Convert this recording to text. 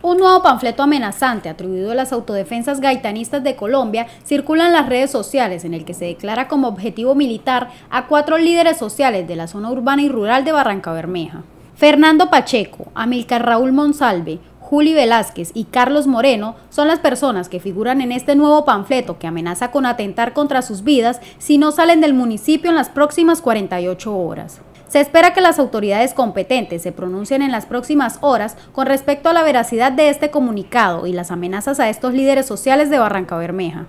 Un nuevo panfleto amenazante atribuido a las autodefensas gaitanistas de Colombia circula en las redes sociales en el que se declara como objetivo militar a cuatro líderes sociales de la zona urbana y rural de Barranca Bermeja. Fernando Pacheco, Amilcar Raúl Monsalve, Juli Velázquez y Carlos Moreno son las personas que figuran en este nuevo panfleto que amenaza con atentar contra sus vidas si no salen del municipio en las próximas 48 horas. Se espera que las autoridades competentes se pronuncien en las próximas horas con respecto a la veracidad de este comunicado y las amenazas a estos líderes sociales de Barranca Bermeja.